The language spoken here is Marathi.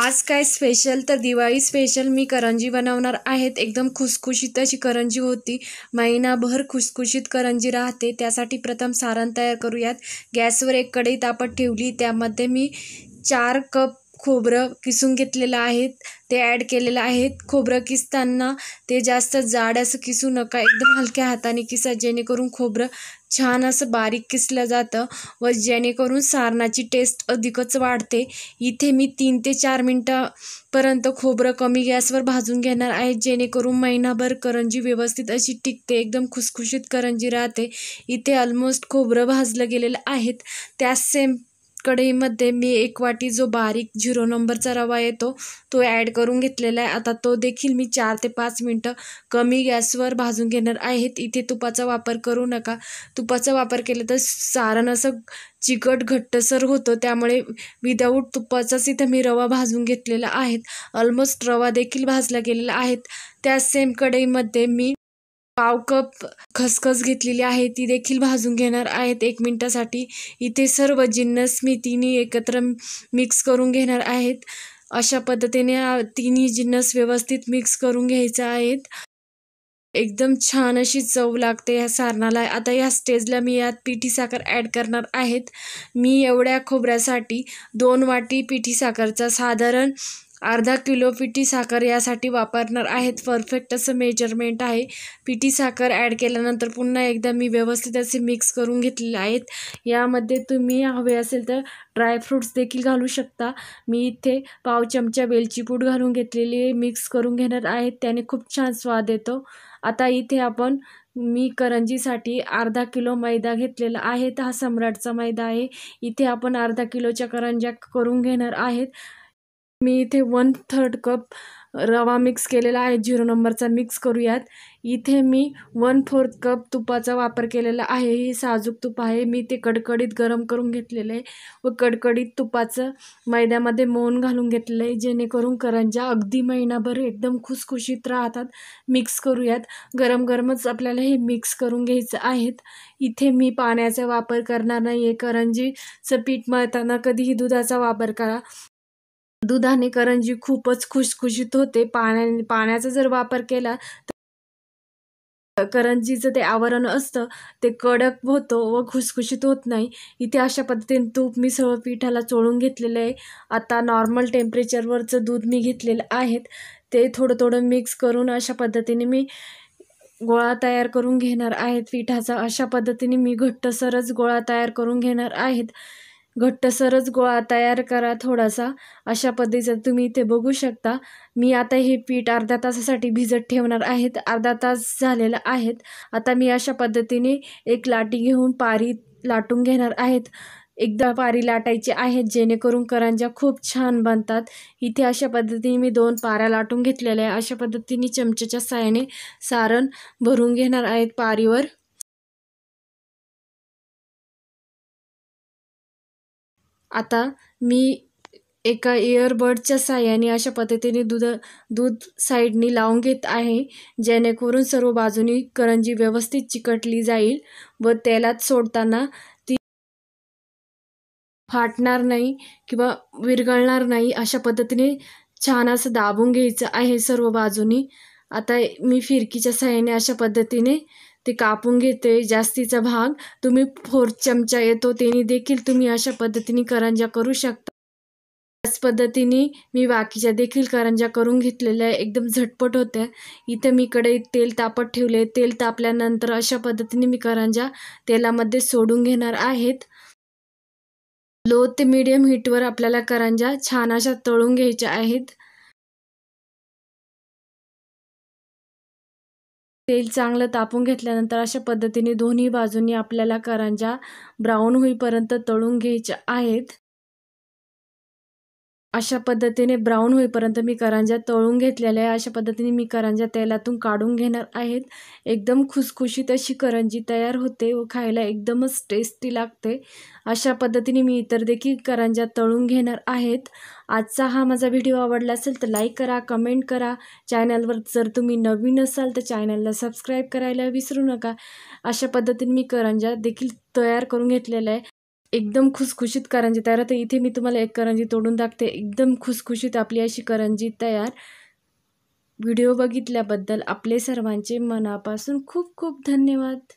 आज काय स्पेशल तर दिवाळी स्पेशल मी करंजी बनवणार आहेत एकदम खुसखुशीत अशी करंजी होती महिनाभर खुसखुशीत करंजी राहते त्यासाठी प्रथम सारण तयार करूयात गॅसवर एक कढई तापत ठेवली त्यामध्ये मी चार कप खोबरं किसून घेतलेलं आहेत ते ॲड केलेलं आहेत खोबरं किसताना ते जास्त जाड असं किसू नका एकदम हलक्या हाताने किसा जेणेकरून खोबरं छान असं बारीक किसलं जातं व जेणेकरून सारणाची टेस्ट अधिकच वाढते इथे मी तीन ते चार मिनटापर्यंत खोबरं कमी गॅसवर भाजून घेणार आहे जेणेकरून महिनाभर करंजी व्यवस्थित अशी टिकते एकदम खुसखुशीत करंजी राहते इथे ऑलमोस्ट खोबरं भाजलं गेलेलं आहेत त्या सेम कढईमध्ये मी एक वाटी जो बारीक झिरो नंबरचा रवा येतो तो ॲड करून घेतलेला आहे आता तो देखील मी चार ते पाच मिनटं कमी गॅसवर भाजून घेणार आहेत इथे तुपाचा वापर करू नका तुपाचा वापर केला तर सारण असं चिकट घट्टसर होतं त्यामुळे विदाऊट तुपाचाच इथं मी रवा भाजून घेतलेला आहेत ऑलमोस्ट रवा देखील भाजला गेलेला आहेत त्या सेम कढईमध्ये मी पाव कप खसखस घेतलेली आहे ती देखील भाजून घेणार आहेत एक मिनटासाठी इथे सर्व जिन्नस मी तिन्ही एकत्र मिक्स करून घेणार आहेत अशा पद्धतीने तिन्ही जिन्नस व्यवस्थित मिक्स करून घ्यायचा आहेत एकदम छान अशी चव लागते ह्या सारणाला आता या स्टेजला मी यात पिठी साखर ॲड करणार आहेत मी एवढ्या खोबऱ्यासाठी दोन वाटी पिठी साखरचा साधारण अर्धा किलो पिठी साखर यासाठी वापरणार आहेत परफेक्ट असं मेजरमेंट आहे पिठी साखर ॲड केल्यानंतर पुन्हा एकदा मी व्यवस्थित असे मिक्स करून घेतलेले आहेत यामध्ये तुम्ही हवे असेल तर ड्रायफ्रूट्स देखील घालू शकता मी इथे पाव चमचा वेलची पूड घालून घेतलेली मिक्स करून घेणार आहेत त्याने खूप छान स्वाद येतो आता इथे आपण मी करंजीसाठी अर्धा किलो मैदा घेतलेला आहे हा सम्राटचा मैदा आहे इथे आपण अर्धा किलोच्या करंज्या करून घेणार आहेत मी इथे वन थर्ड कप रवा मिक्स केलेला आहे झिरो नंबरचा मिक्स करूयात इथे मी वन फोर्थ कप तुपाचा वापर केलेला आहे ही साजूक तूप आहे मी ते कडकडीत गरम करून घेतलेलं आहे व कडकडीत तुपाचं मैद्यामध्ये मोहन घालून घेतलेलं आहे जेणेकरून करंजा अगदी महिनाभर एकदम खुसखुशीत राहतात मिक्स करूयात गरम गरमच आपल्याला हे मिक्स करून घ्यायचं आहेत इथे मी पाण्याचा वापर करणार नाही आहे करंजीचं पीठ मळताना कधीही दुधाचा वापर करा दुधाने करंजी खूपच खुशखुशीत होते पाण्या पाण्याचा जर वापर केला तर करंजीचं ते आवरण असतं ते कडक होतं व खुशखुशीत होत नाही इथे अशा पद्धतीने तूप मी सर्व पिठाला चोळून घेतलेलं आहे आता नॉर्मल टेम्परेचरवरचं दूध मी घेतलेलं आहेत ते थोडं थोडं मिक्स करून अशा पद्धतीने मी गोळा तयार करून घेणार आहेत पिठाचा अशा पद्धतीने मी घट्टसरच गोळा तयार करून घेणार आहेत घट्टसरच गोळा तयार करा थोडासा अशा पद्धतीचा तुम्ही इथे बघू शकता मी आता हे पीठ अर्धा तासासाठी भिजत ठेवणार आहेत अर्धा तास झालेला आहेत आता मी अशा पद्धतीने एक लाटी घेऊन पारी लाटून घेणार आहेत एकदा पारी लाटायची आहेत जेणेकरून करंज्या खूप छान बनतात इथे अशा पद्धतीने मी दोन पाऱ्या लाटून घेतलेल्या आहे अशा पद्धतीने चमच्याच्या साहाय्याने सारण भरून घेणार आहेत पारीवर आता मी एका इयरबडच्या साहाय्याने अशा पद्धतीने दूध दूध साईडनी लावून घेत आहे जेणेकरून सर्व बाजूनी करंजी व्यवस्थित चिकटली जाईल व तेलात सोडताना ती फाटणार नाही किंवा विरघळणार नाही अशा पद्धतीने छान असं दाबून घ्यायचं आहे सर्व बाजूनी आता मी फिरकीच्या साहाय्याने अशा पद्धतीने ते कापून घेते जास्तीचा भाग तुम्ही फोर चमचा येतो त्यांनी देखील तुम्ही अशा पद्धतीने करंजा करू शकता त्याच पद्धतीने मी बाकीच्या देखील करंजा करून घेतलेल्या आहे एकदम झटपट होत्या इथं मी कडे तेल तापत ठेवले तेल तापल्यानंतर अशा पद्धतीने मी करंजा तेलामध्ये सोडून घेणार आहेत लो ते मीडियम हीटवर आपल्याला करंजा छान अशा तळून घ्यायच्या आहेत तेल चांगलं तापून घेतल्यानंतर अशा पद्धतीने दोन्ही बाजूंनी आपल्याला करंजा ब्राऊन होईपर्यंत तळून घ्यायच्या आहेत अशा पद्धतीने ब्राऊन होईपर्यंत मी करंज्या तळून घेतलेल्या आहे अशा पद्धतीने मी करंज्या तेलातून काढून घेणार आहेत एकदम खुसखुशीत अशी करंजी तयार होते व खायला एकदमच टेस्टी लागते अशा पद्धतीने मी इतर देखील करंज्या तळून घेणार आहेत आजचा हा माझा व्हिडिओ आवडला असेल तर लाईक करा कमेंट करा चॅनलवर जर तुम्ही नवीन असाल तर चॅनलला सबस्क्राईब करायला विसरू नका अशा पद्धतीने मी करंज्या देखील तयार करून घेतलेल्या आहे एकदम खुसखुशीत करंजी तयार तर इथे मी तुम्हाला एक करंजी तोडून दाखते एकदम खुसखुशीत आपली अशी करंजी तयार व्हिडिओ बघितल्याबद्दल आपले सर्वांचे मनापासून खूप खूप धन्यवाद